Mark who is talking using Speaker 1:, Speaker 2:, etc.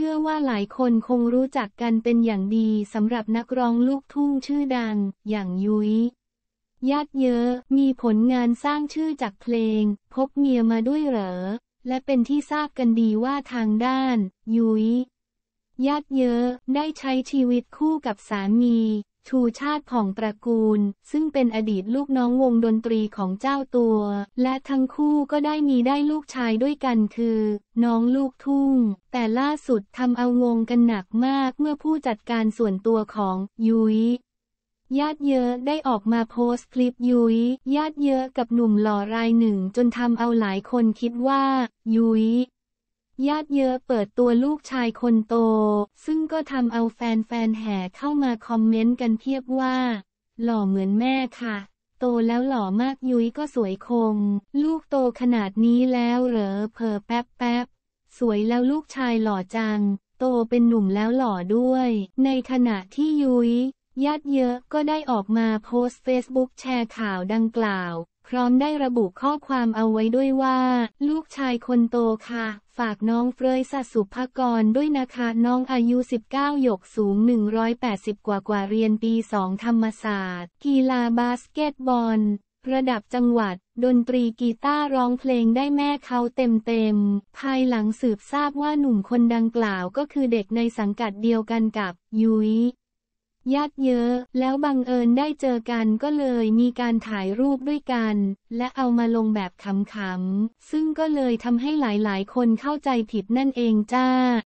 Speaker 1: ชื่อว่าหลายคนคงรู้จักกันเป็นอย่างดีสำหรับนักร้องลูกทุ่งชื่อดัง อย่างยุ้ยญาติเยอะ มีผลงานสร้างชื่อจากเพลง พบเมียมาด้วยเหรอ และเป็นที่ทราบกันดีว่าทางด้าน ยุ้ยญาติเยอะ ได้ใช้ชีวิตคู่กับสามีชูชาติผ่องตระกูล ซึ่งเป็นอดีตลูกน้องวงดนตรีของเจ้าตัว และทั้งคู่ก็ได้มีได้ลูกชายด้วยกันคือ น้องลูกทุ่ง แต่ล่าสุดทำเอางงกันหนักมากเมื่อผู้จัดการส่วนตัวของยุ้ยญาติเยอะได้ออกมาโพสต์คลิปยุ้ยญาติเยอะกับหนุ่มหล่อรายหนึ่งจนทำเอาหลายคนคิดว่า ยุ้ยญาติเยอะเปิดตัวลูกชายคนโต ซึ่งก็ทำเอาแฟนๆแห่เข้ามาคอมเมนต์กันเพียบว่า หล่อเหมือนแม่ค่ะ โตแล้วหล่อมากยุ้ยก็สวยคง ลูกโตขนาดนี้แล้วเหรอเพอแป๊บแป๊บสวยแล้วลูกชายหล่อจัง โตเป็นหนุ่มแล้วหล่อด้วย ในขณะที่ยุ้ยญาติเยอะก็ได้ออกมาโพสต์เฟซบุ๊กแชร์ข่าวดังกล่าวพร้อมได้ระบุข้อความเอาไว้ด้วยว่า ลูกชายคนโตค่ะ ฝากน้องเฟรยสัสุภกรด้วยนะคะ น้องอายุ 19หยกสูง 180 กว่ากว่าเรียนปี 2 ธรรมศาสตร์ กีฬาบาสเกตบอล ระดับจังหวัด ดนตรีกีตาร์ร้องเพลงได้แม่เขาเต็มๆภายหลังสืบทราบว่าหนุ่มคนดังกล่าวก็คือเด็กในสังกัดเดียวกันกับ ยุ้ยญาติเยอะ แล้วบังเอิญได้เจอกันก็เลยมีการถ่ายรูปด้วยกัน และเอามาลงแบบขำๆ ซึ่งก็เลยทำให้หลายๆ คนเข้าใจผิดนั่นเองจ้า